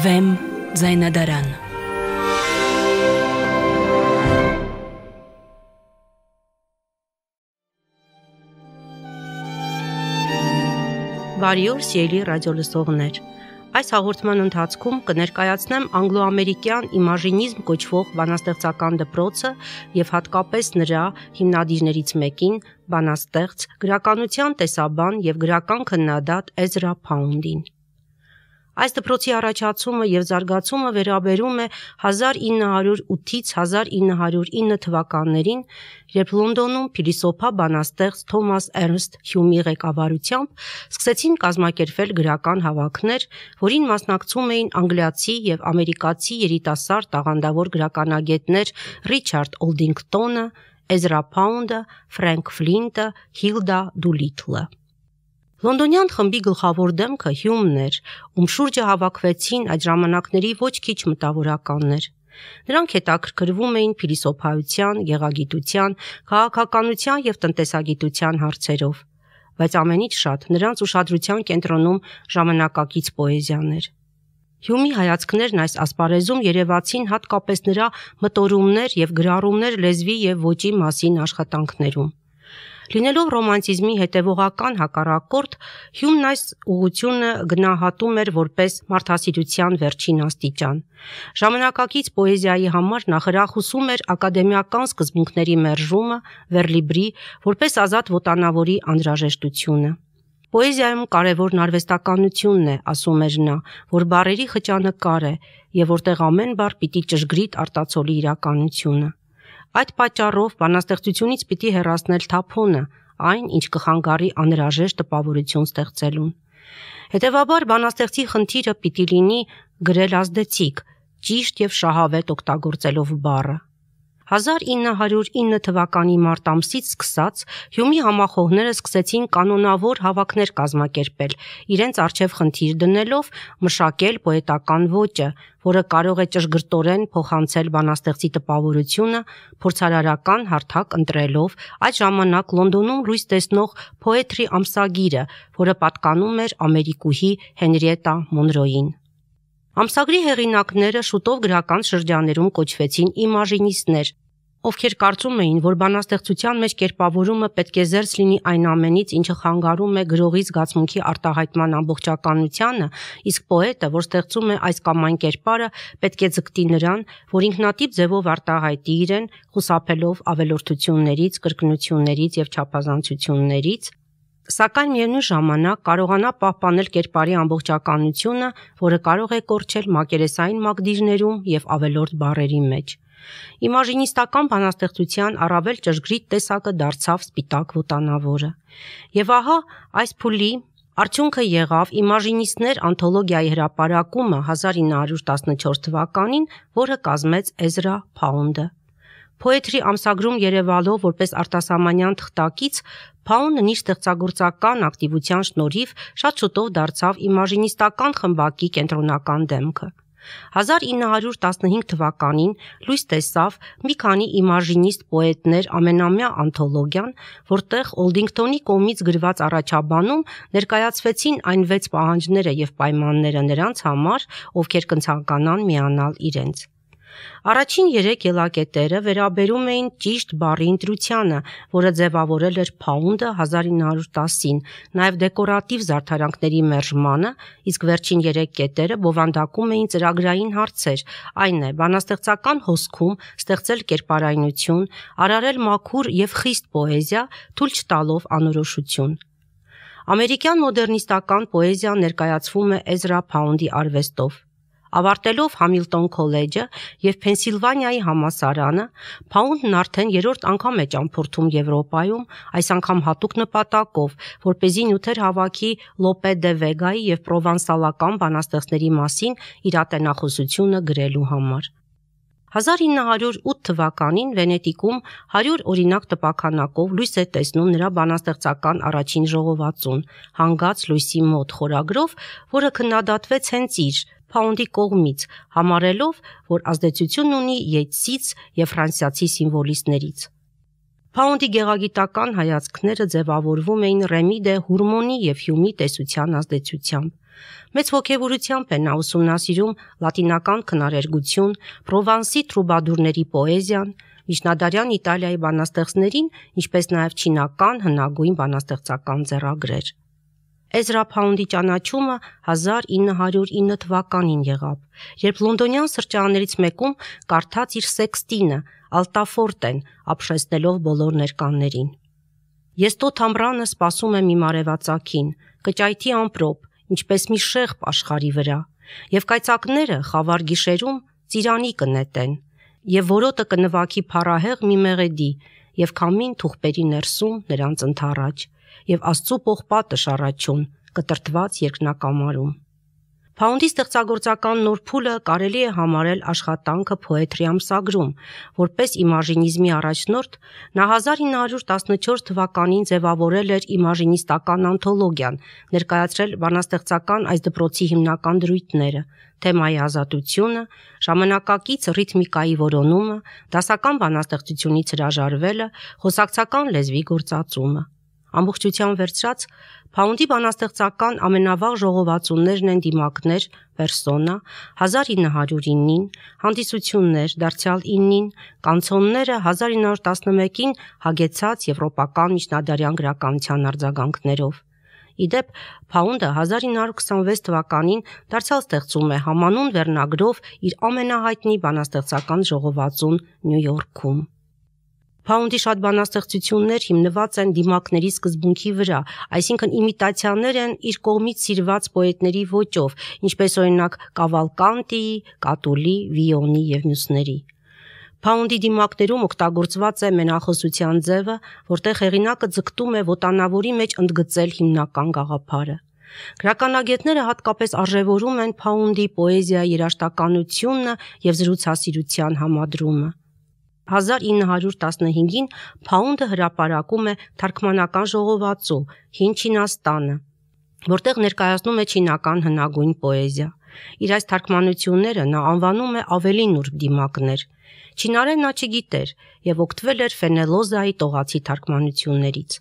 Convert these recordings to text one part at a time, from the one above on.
Վեմ ձայնադարան Բարի օր, սիրելի ռադիոլսողներ։ Այս հաղորդման ընթացքում կներկայացնեմ անգլոամերիկյան իմաժինիզմ կոչվող բանաստեղծական դպրոցը եւ հատկապես նրա հիմնադիրներից մեկին՝ բանաստեղծ, գրականության տեսաբան եւ գրական քննադատ Էզրա Փաունդին։ Այս դպրոցի առաջացումը եւ զարգացումը վերաբերում է 1908-ից 1909 թվականներին, երբ Լոնդոնում փիլիսոփա բանաստեղծ Թոմաս Էրնստ Հյումի ղեկավարությամբ սկսեցին կազմակերպվել գրական հավաքներ, որին մասնակցում էին անգլիացի եւ ամերիկացի երիտասարդ տաղանդավոր գրականագետներ Ռիչարդ Օլդինգտոնը, Էզրա Փաունդը, Ֆրանկ Ֆլինտը, Հիլդա Դուլիթլը։ Լոնդոնյան խմբի գլխավոր դեմքը Հյումն էր, ում շուրջը հավաքվեցին այդ ժամանակների ոչ քիչ մտավորականներ։ Նրանք հետաքրքրվում էին փիլիսոփայության, գեղագիտության, քաղաքականության եւ տնտեսագիտության հարցերով, բայց ամենից շատ նրանց ուշադրության կենտրոնում ժամանակակից պոեզիան էր։ Հյումի հայացքներն այս ասպարեզում երևացին հատկապես նրա մտորումներ եւ գրառումներ լեզվի եւ ոճի մասին աշխատանքներում։ Լինելով ռոմանտիզմի հետևողական հակառակորդ, Հյումն այս ուղությունը գնահատում էր որպես մարդասիրության վերջին աստիճան։ Ժամանակակից պոեզիայի համար նա հրախուսում էր ակադեմիական սկզբունքների մերժումը, վերլիբրի, որպես ազատ ոտանավորի անհրաժեշտությունը։ Պոեզիայում կարևորն արվեստականությունն է, ասում էր նա, որ բարերի խճանկար է, եւ որտեղ ամեն բառ պիտի ճշգրիտ արտացոլի իրականությունը։ Այդ պատճառով բանաստեղծությունից պիտի հեռացնել թափոնը, այն, ինչ կխանգարի անհրաժեշտ տպավորություն ստեղծելուն։ Հետևաբար բանաստեղծի խնդիրը պիտի լինի գրել ազդեցիկ, ճիշտ եւ շահավետ օգտագործելով բառը։ 1909 թվականի մարտ ամսից սկսած Հյումի համախոհները սկսեցին կանոնավոր հավաքներ կազմակերպել, իրենց արժև խնդիր դնելով մշակել պոետական ոճը, որը կարող է ճշգրտորեն փոխանցել բանաստեղծի տպավորությունը, փորձարարական հարթակ ընտրելով այդ ժամանակ Լոնդոնում լույս տեսնող Poetry ամսագիրը, որը պատկանում էր ամերիկուհի Հենրիետա Մոնրոյին։ Ամսագրի հեղինակները շուտով գրական շրջաներում կոչվեցին իմաժինիստներ, ովքեր կարծում էին, որ բանաստեղծության մեջ կերպավորումը պետք է զերծ լինի այն ամենից, ինչը խանգարում է գրողի զգացմունքի արտահայտման ամբողջականությանը, իսկ պոետը, որ ստեղծում է այս կամ այն կերպարը, պետք է ձգտի նրան, որ ինքնատիպ ձևով արտահայտի իրեն, խուսափելով ավելորդություններից, կրկնություններից եւ չափազանցություններից, սակայն միևնույն ժամանակ կարողանա պահպանել կերպարի ամբողջականությունը, որը կարող է կորչել մակերեսային մակդիրներում եւ ավելորդ բարերի մեջ։ Իմաժինիստական բանաստեղծության առավել ճշգրիտ տեսակը դարձավ սպիտակ ոտանավորը։ Եվ ահա այս փուլի Արդյունքը եղավ Իմաժինիստներ անթոլոգիայի հրապարակումը 1914 թվականին, որը կազմեց Էզրա Փաունդը։ Poetry ամսագրում Երևալով որպես արտասահմանյան թղթակից Փաունն իր ստեղծագործական ակտիվության շնորհիվ շատ շուտով դարձավ Իմաժինիստական խմբակի կենտրոնական դեմքը։ 1915 թվականին լույս տեսավ մի քանի իմաժինիստ պոետներ ամենամյա անթոլոգիան, որտեղ Օլդինգտոնի կողմից գրված առաջաբանում ներկայացվեցին այն վեց պահանջները եւ պայմանները նրանց համար, ովքեր կցանկանան միանալ իրենց։ Առաջին 3 ելակետերը վերաբերում էին ճիշտ բարի ընտրությանը, որը ձևավորել էր Փաունդը 1910-ին, նաև դեկորատիվ զարդարանքների մերժմանը, իսկ վերջին 3 կետերը բովանդակում էին ծրագրային հարցեր, այն է բանաստեղծական հոսքում ստեղծել կերպարայնություն, արարել մաքուր եւ խիստ պոեզիա, թույլ չտալով անորոշություն։ Ամերիկյան մոդեռնիստական պոեզիան ներկայացվում է Էզրա Փաունդի արվեստով։ Ավարտելով Համիլտոն քոլեջը եւ Փենսիլվանիայի համասարանը, Փաունդն արդեն երրորդ անգամ է ճամփորդում Եվրոպայում, այս անգամ հատուկ նպատակով, որ เป զի նյութեր հավաքի Լոպե դե Վեգայի եւ Պրովանսալական բանաստեղծների մասին իր ատենախոսությունը գրելու համար։ 1908 թվականին Վենետիկում 100 օրինակ տպականակով լույս է տեսնում նրա բանաստեղծական առաջին ժողովածուն՝ Հանգած լույսի մոտ խորագրով, որը քննադատվեց հենց իր Pound-ի կողմից, համարելով, որ ազդեցություն ունի յեցից եւ ֆրանսիացի սիմվոլիստներից։ Pound-ի գեղագիտական հայացքները ձևավորվում էին Ռեմի դե Հուրմոնի եւ Հյումի տեսության ազդեցությամբ։ Մեծ ողջերությամբ է նա ուսումնասիրում լատինական քնարերգություն, Պրովանսի տրուբադուրների պոեզիան, միջնադարյան Իտալիայի բանաստեղծներին, ինչպես նաև չինական հնագույն բանաստեղծական ձեռագրեր։ Էզրա Փաունդի ճանաչումը 1909 թվականին եղավ, երբ լոնդոնյան սրճարաններից մեկում կարդաց իր Սեքստինը Ալտաֆորտեն, ապշեցնելով բոլոր ներկաններին։ Ես տոթ ամրանը սпасում եմ իմ արևածագին, կճայթի ամպրոպ, ինչպես մի շեղբ աշխարի վրա, եւ կայծակները խավար գիշերում ծիրանի կնետեն, եւ որոտը կնվաքի փարահեղ մի մեղեդի, եւ քամին թուղբերի ներսում նրանց ընթառաջ եւ Աստծո փողպատը շարաչում, կտրտված երկնակամարում։ Փաունդի ստեղծագործական նոր փուլը կարելի է համարել աշխատանքը պոետրի ամսագրում, որպես իմաժինիզմի առաջնորդ նա 1914 թվականին ձևավորել էր իմաժինիստական անթոլոգիան, ներկայացրել բանաստեղծական այս դպրոցի հիմնական դրույթները՝ թեմայի ազատությունը, ժամանակակից ռիթմիկայի որոնումը, դասական բանաստեղծությունից հրաժարվելը, խոսակցական լեզվի գործածումը։ Ամբողջությամբ վերծրած Փաունդի բանաստեղծական ամենավաղ ժողովածուններն են դիմակներ, պերսոնա 1909-ին, հանդիսություններ դարձյալ 9-ին, կանցոնները 1911-ին հագեցած եվրոպական միջնադարյան գրականության արձագանքներով։ Իդեպ Փաունդը 1926 թվականին դարձյալ ստեղծում է համանուն վերնագրով իր ամենահայտնի բանաստեղծական ժողովածուն Նյու Յորքում։ Pound-ի շատ բանաստեղծություններ հիմնված են դիմակների սկզբունքի վրա, այսինքն իմիտացիաներ են իր կողմից սիրված պոետների ոճով, ինչպես օրինակ Կավալկանտիի, Կատուլի, Վիոնի եւ մյուսների։ Փաունդի դիմակներում օգտագործված է մենախոսության ձևը, որտեղ հեղինակը ձգտում է ոտանավորի մեջ ընդգծել հիմնական գաղափարը։ Գրականագետները հատկապես արժևորում են Փաունդի պոեզիայի երաժշտականությունը եւ զրուցասիրության համադրումը։ 1915-ին Փաունդը հրապարակում է թարգմանական ժողովածու Հին Չինաստանը, որտեղ ներկայացնում է չինական հնագույն պոեզիա։ Իր այս թարգմանությունները նա անվանում է ավելի նուրբ դիմակներ։ Չինարեն նա չգիտեր եւ օգտվել էր Ֆենելոզայի տողացի թարգմանություններից։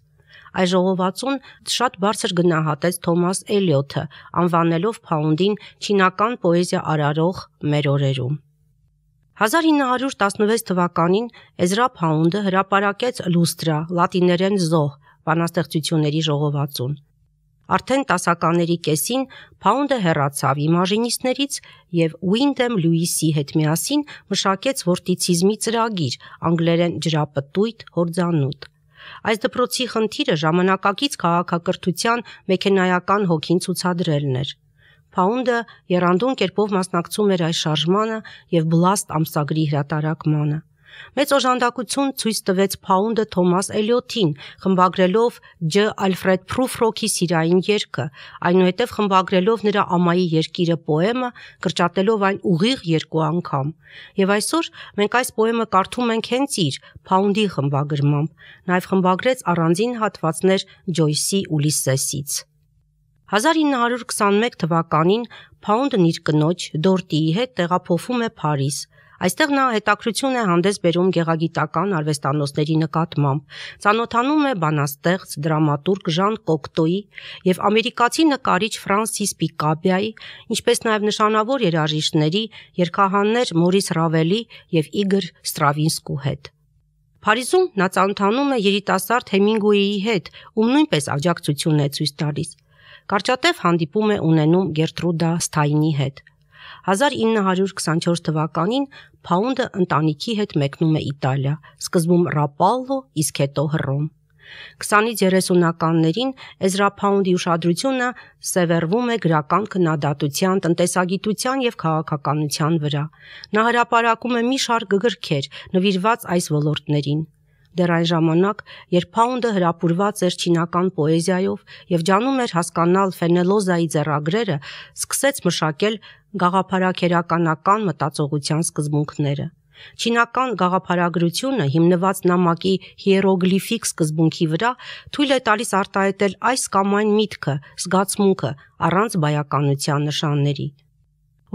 Այս ժողովածուն շատ բարձր գնահատեց Թոմաս Էլիոթը, անվանելով Փաունդին «Չինական պոեզիա արարող մեր օրերում»։ 1916 թվականին Էզրա Փաունդը հրապարակեց Լուստրա լատիներեն զոհ բանաստեղծությունների ժողովածուն։ Արդեն տասականների կեսին Փաունդը հեռացավ իմաժինիստներից եւ Ուինդեմ Լյուիսի հետ միասին մշակեց վորտիցիզմի ծրագիր՝ անգլերեն ջրապտույտ հորձանուտ։ Այս դպրոցի խնդիրը ժամանակակից քաղաքակրթության մեխանայական հոգին ցուցադրելն էր։ Փաունդը երանդուն կերպով մասնակցում էր այս շարժմանը եւ Blast ամսագրի հրատարակմանը։ Մեծ օժանդակություն ցույց տվեց Փաունդը Թոմաս Էլիոթին, խմբագրելով Ջ. Ալֆրեդ Պրուֆրոկի սիրային երգը, այնուհետև խմբագրելով նրա ամայի երկիրը պոեմը, կրճատելով այն ուղիղ երկու անգամ։ Եվ այսօր մենք այս պոեմը կարդում ենք հենց իր Փաունդի խմբագրմամբ։ Նաև խմբագրեց առանձին հատվածներ Ջոյսի Ուլիսեսից։ 1921 թվականին Pound-ն իր կնոջ Դորտիի հետ տեղափոխվում է Փարիզ։ Այստեղ նա հետաքրություն է հանդես բերում գեղագիտական արվեստանոցների նկատմամբ։ Ծանոթանում է բանաստեղծ դրամատուրգ Ժան Կոկտոյի եւ ամերիկացի նկարիչ Ֆրանսիս Պիկաբիայի, ինչպես նաեւ նշանավոր երաժիշտների երկահաններ Մորիս Ռավելի եւ Իգոր Ստրավինսկու հետ։ Փարիզում նա ծանոթանում է երիտասարդ Հեմինգուեի հետ, ում նույնպես աջակցություն է ցույց տալիս։ Կարճատև հանդիպում է ունենում Գերտրուդա Սթայնի հետ։ 1924 թվականին Փաունդը ընտանիքի հետ մեկնում է Իտալիա, սկզբում Ռապալլո, իսկ հետո Հռոմ։ 20-ից 30-ականներին Էզրա Փաունդի ուշադրությունը սևեռվում է գրական քննադատության, տնտեսագիտության եւ քաղաքականության վրա։ Նա հրապարակում է մի շարք գրքեր, նվիրված այս ոլորտներին դեռ այն ժամանակ, երբ Փաունդը հրապուրված էր չինական պոեզիայով եւ ջանում էր հասկանալ Ֆենելոզայի ձեռագրերը, սկսեց մշակել գաղափարակերականական մտածողության սկզբունքները։ Չինական գաղափարագրությունը հիմնված նամակի հիերոգլիֆիկ սկզբունքի վրա թույլ է տալիս արտահայտել այս կամ այն միտքը, զգացմունքը առանց բայականության նշանների։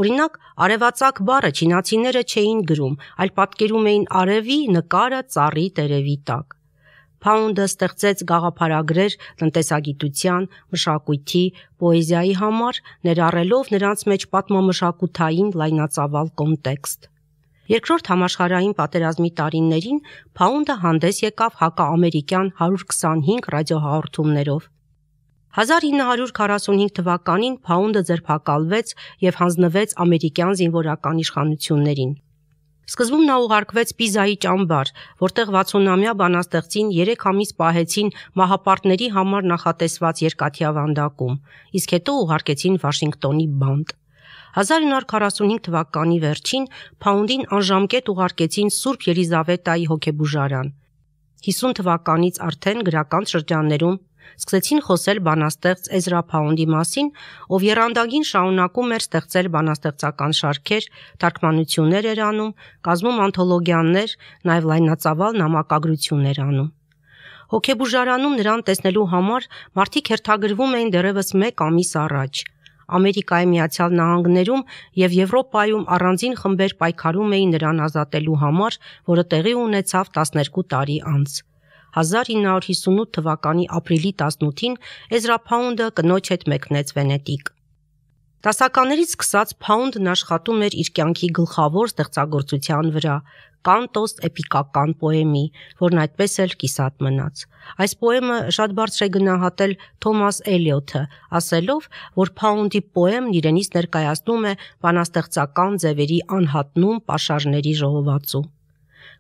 Օրինակ, արևածագ բառը չինացիները չէին գրում, այլ պատկերում էին արևի նկարը ծառի տերևի տակ։ Փաունդը ստեղծեց գաղափարագրեր տնտեսագիտության, մշակույթի, պոեզիայի համար, ներառելով նրանց մեջ պատմամշակութային լայնածավալ կոնտեքստ։ Երկրորդ համաշխարհային պատերազմի տարիներին Փաունդը հանդես եկավ հակաամերիկյան 125 ռադիոհաղորդումներով։ 1945 թվականին Փաունդը ձերբակալվեց եւ հանձնվեց ամերիկյան զինվորական իշխանություններին։ Սկզբում նա ուղարկվեց Պիզայի ճամբար, որտեղ 60-ամյա բանաստեղծին 3 ամիս պահեցին մահապարտների համար նախատեսված երկաթի ավանդակում, իսկ հետո ուղարկեցին Վաշինգտոնի բանդ։ 1945 թվականի վերջին Փաունդին անժամկետ ուղարկեցին Սուրբ Ելիզավետայի հոգեբուժարան։ 50 թվականից արդեն գրական շրջաններում Սկսեցին խոսել բանաստեղծ Էզրա Փաունդի մասին, ով երանդագին շարունակում էր ստեղծել բանաստեղծական շարքեր, թարգմանություններ էր անում, կազմում անթոլոգիաներ, նաև լայնածավալ նամակագրություններ անում։ Հոգեբուժարանում նրան տեսնելու համար մարդիկ հերթագրվում էին դեռևս 1 ամիս առաջ։ Ամերիկայի Միացյալ Նահանգներում եւ Եվրոպայում առանձին խմբեր պայքարում էին նրան ազատելու համար, որը տեղի ունեցավ 12 տարի անց։ 1958 թվականի ապրիլի 18-ին Էզրա Փաունդը կնոջ հետ մեկնեց Վենետիկ։ Դասականներից սկսած Փաունդն աշխատում էր իր կյանքի գլխավոր ստեղծագործության վրա՝ Կանտոս էպիկական պոեմի, որն այդպես էլ կիսատ մնաց։ Այս պոեմը շատ բարձր է գնահատել Թոմաս Էլիոթը, ասելով, որ Փաունդի պոեմն իրենից ներկայացնում է բանաստեղծական ձևերի անհատնում, ապաշարների ժողովածու։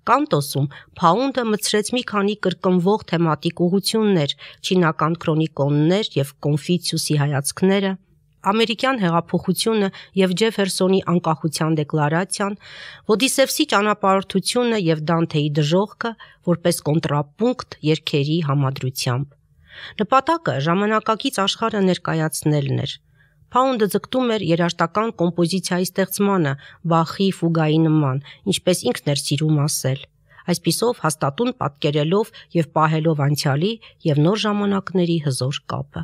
Կանտոսում Փաունդը մցրեց մի քանի կրկնվող թեմատիկ ուղություններ՝ չինական քրոնիկոններ եւ Կոնֆիցիուսի հայացքները, ամերիկյան հեղափոխությունը եւ Ջեֆերսոնի անկախության դեկլարացիան, Ոդիսևսի ճանապարհորդությունը եւ Դանթեի դժողքը որպես կոնտրապունկտ երկերի համադրությամբ։ Նպատակը ժամանակակից աշխարհը ներկայացնելն էր, Փաունդը ձգտում էր երաժշտական կոմպոզիցիայի ստեղծմանը, բախի ֆուգայի նման, ինչպես ինքն էր սիրում ասել։ Այսպիսով հաստատուն պատկերելով եւ պահելով անցյալի եւ նոր ժամանակների հզոր կապը։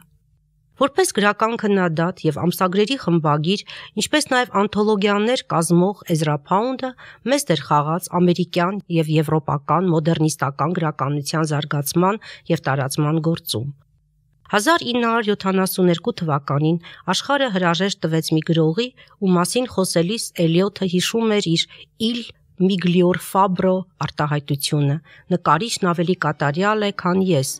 Որպես գրական քննադատ եւ ամսագրերի խմբագիր, ինչպես նաեւ անթոլոգիաներ կազմող Էզրա Փաունդը մեծ դեր խաղաց ամերիկյան եւ եվրոպական մոդեռնիստական գրականության զարգացման եւ տարածման գործում։ 1972 թվականին աշխարհը հրաժեշտ տվեց մի գրողի, ու մասին խոսելիս Էլիոթը հիշում էր իր իլ միգլիոր ֆաբրո արտահայտությունը։ Նկարիչն ավելի կատարյալ է, քան ես,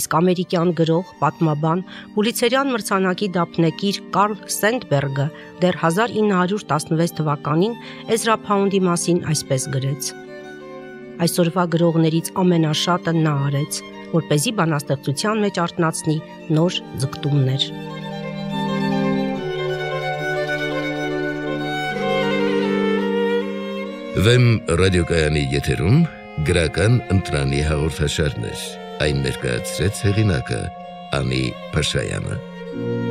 իսկ ամերիկյան գրող, պատմաբան, Պուլիցերյան մրցանակի դափնեկիր Կարլ Սենդբերգը դեռ 1916 թվականին Էզրա Փաունդի մասին այսպես գրեց. Այսօրվա գրողներից ամենաշատը նա արեց որ เป զի բանաստեղծության մեջ արտնացնի նոր ձգտումներ։ Վեմ ռադիոկայանի եթերում գրական ընտրանի հաղորդաշարներ։ Այն ներկայացրեց հեղինակը Անի Փաշայանը։ Thank you